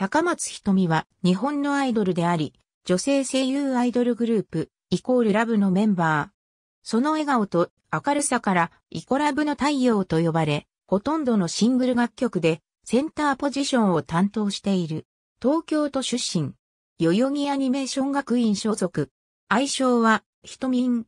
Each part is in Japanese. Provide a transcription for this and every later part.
高松瞳は日本のアイドルであり、女性声優アイドルグループ、イコールラブのメンバー。その笑顔と明るさからイコラブの太陽と呼ばれ、ほとんどのシングル楽曲でセンターポジションを担当している。東京都出身。代々木アニメーション学院所属。愛称は、ひとみん。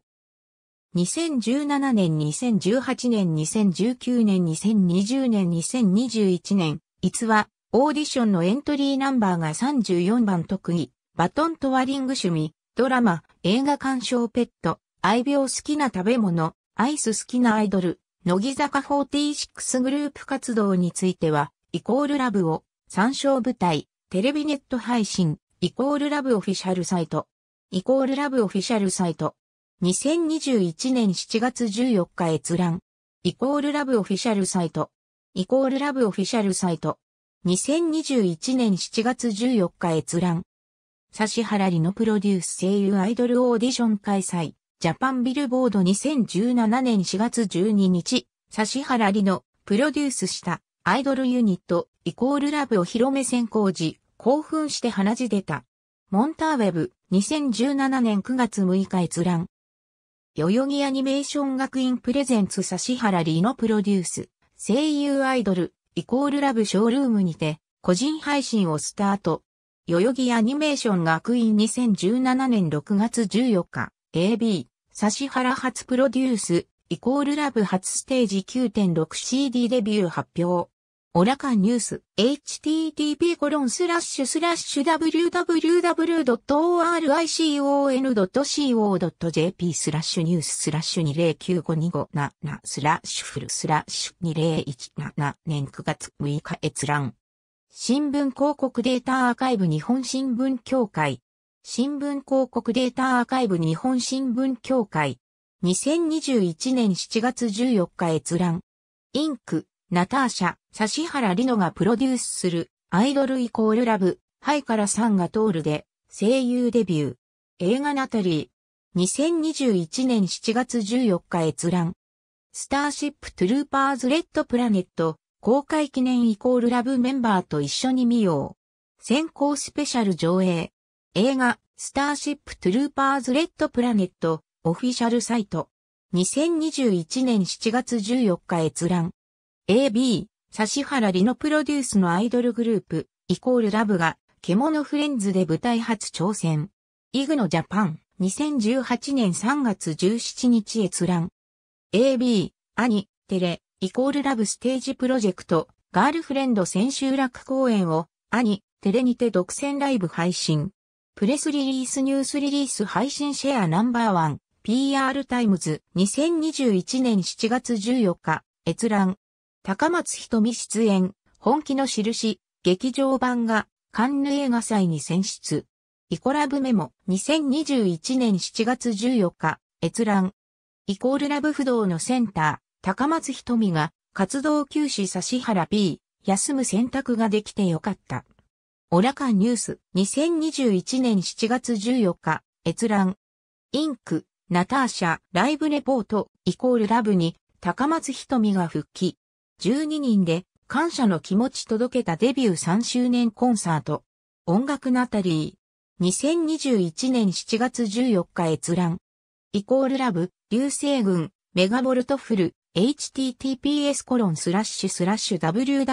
2017年、2018年、2019年、2020年、2021年、逸話、オーディションのエントリーナンバーが34番特技、バトントワリング趣味、ドラマ、映画鑑賞ペット、愛病好きな食べ物、アイス好きなアイドル、乃木坂46グループ活動については、イコールラブを、参照舞台、テレビネット配信、イコールラブオフィシャルサイト、イコールラブオフィシャルサイト、2021年7月14日閲覧、イコールラブオフィシャルサイト、イコールラブオフィシャルサイト、2021年7月14日閲覧。指原里のプロデュース声優アイドルオーディション開催。ジャパンビルボード2017年4月12日、指原里のプロデュースしたアイドルユニットイコールラブお披露目先行時、興奮して鼻血出た。モンターウェブ2017年9月6日閲覧。代々木アニメーション学院プレゼンツ指原里のプロデュース声優アイドルイコールラブショールームにて、個人配信をスタート。代々木アニメーション学院2017年6月14日、AB、指原初プロデュース、イコールラブ初ステージ 9.6CD デビュー発表。オラカンニュース、http コロンスラッシュスラッシュ www.oricon.co.jp スラッシュニューススラッシュ2095257スラッシュフルスラッシュ2017年9月6日閲覧。新聞広告データアーカイブ日本新聞協会。新聞広告データアーカイブ日本新聞協会。2021年7月14日閲覧。インク。ナターシャ、指原里乃がプロデュースする、アイドルイコールラブ、ハイからサンが通るで、声優デビュー。映画ナタリー。2021年7月14日閲覧。スターシップトゥルーパーズレッドプラネット、公開記念イコールラブメンバーと一緒に見よう。先行スペシャル上映。映画、スターシップトゥルーパーズレッドプラネット、オフィシャルサイト。2021年7月14日閲覧。AB、指原里のプロデュースのアイドルグループ、イコールラブが、獣フレンズで舞台初挑戦。イグノジャパン、2018年3月17日閲覧。AB、兄、テレ、イコールラブステージプロジェクト、ガールフレンド千秋楽公演を、兄、テレにて独占ライブ配信。プレスリリースニュースリリース配信シェアナンバーワン、PR タイムズ、2021年7月14日、閲覧。高松瞳出演、本気の印、劇場版が、カンヌ映画祭に選出。イコラブメモ、2021年7月14日、閲覧。イコールラブ不動のセンター、高松瞳が、活動休止指原 P、休む選択ができてよかった。オラカニュース、2021年7月14日、閲覧。インク、ナターシャ、ライブレポート、イコールラブに、高松瞳が復帰。12人で感謝の気持ち届けたデビュー3周年コンサート。音楽ナタリー。2021年7月14日閲覧。イコールラブ、流星群、メガボルトフル、https コロンスラッシュスラッシュ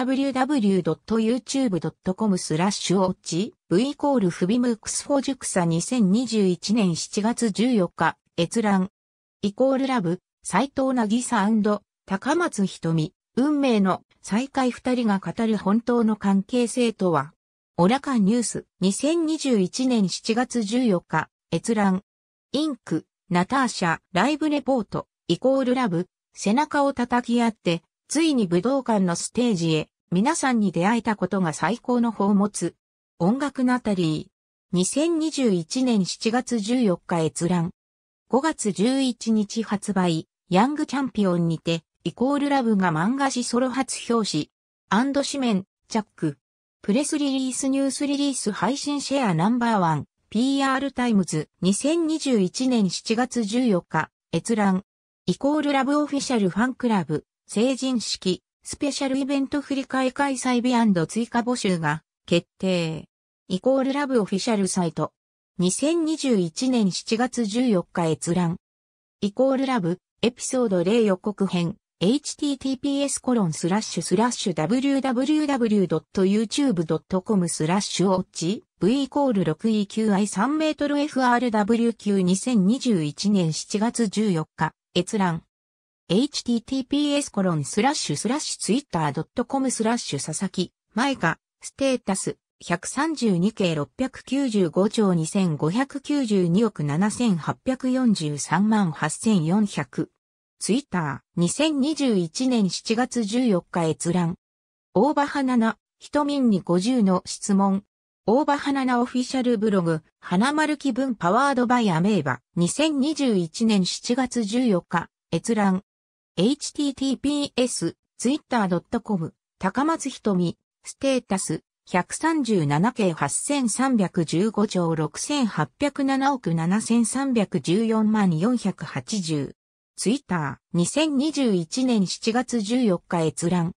www.youtube.com スラッシュオッチ v イコールフビムークスフォジュクサ2021年7月14日閲覧イコールラブ斎藤なぎさ高松ひとみ運命の再会二人が語る本当の関係性とは、オラカンニュース2021年7月14日、閲覧、インク、ナターシャ、ライブレポート、イコールラブ、背中を叩き合って、ついに武道館のステージへ、皆さんに出会えたことが最高の宝物。音楽ナタリー。2021年7月14日閲覧。5月11日発売、ヤングチャンピオンにて、イコールラブが漫画誌ソロ初表紙、紙面、チャック。プレスリリースニュースリリース配信シェアナンバーワン、PR タイムズ2021年7月14日、閲覧。イコールラブオフィシャルファンクラブ、成人式、スペシャルイベント振り替え開催日追加募集が決定。イコールラブオフィシャルサイト。2021年7月14日閲覧。イコールラブ、エピソード0予告編。https コロンスラッシュスラッシュ www.youtube.com スラッシュオッチ v イコール 6EQI3 メートル FRW 級2021年7月14日閲覧 https コロンスラッシュスラッシュ twitter.com スラッシュ佐々木イカステータス132系695兆2592億7843万8400ツイッター、2021年7月14日閲覧。大場花菜、人民に50の質問。大場花菜オフィシャルブログ、花丸気分パワードバイアメーバ、2021年7月14日、閲覧。https, ツイッター c o m 高松ひとみ、ステータス、137系8315兆6807億7314万480。ツイッター、2021年7月14日閲覧。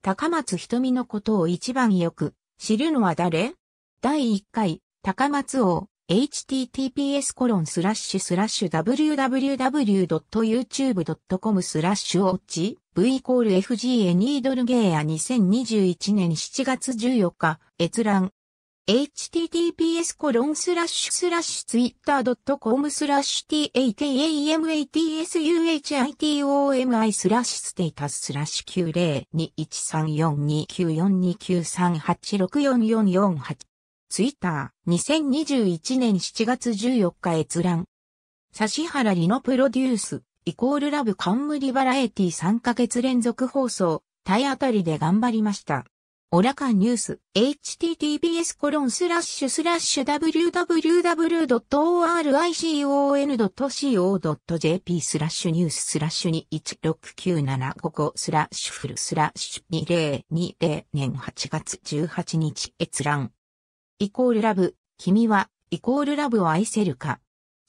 高松瞳のことを一番よく知るのは誰第1回、高松王、https コロンスラッシュスラッシュ www.youtube.com スラッシュオッチ v イコール FGA ニードルゲーア2021年7月14日閲覧 https コロンスラッシュスラッシュツイッター .com スラッシュ t a t a m a t s u h i t o m i スラッシュステータススラッシュ902134294293864448ツイッター2021年7月14日閲覧指原リノプロデュースイコールラブ冠バラエティ3ヶ月連続放送体当たりで頑張りました。オラカンニュース、https コロンスラッシュスラッシュ www.oricon.co.jp スラッシュニューススラッシュ216975スラッシュフルスラッシュ2020年8月18日閲覧。イコールラブ、君は、イコールラブを愛せるか。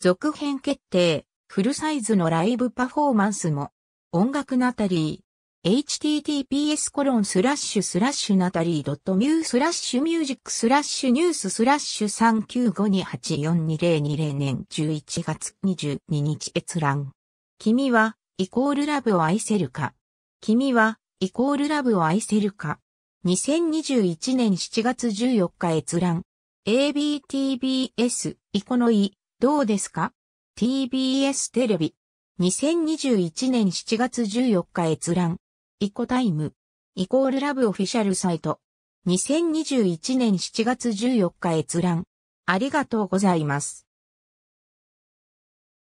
続編決定、フルサイズのライブパフォーマンスも。音楽ナタリー、https コロンスラッシュスラッシュナタリードットュースラッシュミュージックスラッシュニューススラッシュ39528422020年11月22日閲覧。君は、イコールラブを愛せるか。君は、イコールラブを愛せるか。2021年7月14日閲覧。ABTBS、イコのイ、どうですか ?TBS テレビ。2021年7月14日閲覧。イコタイム、イコールラブオフィシャルサイト。2021年7月14日閲覧。ありがとうございます。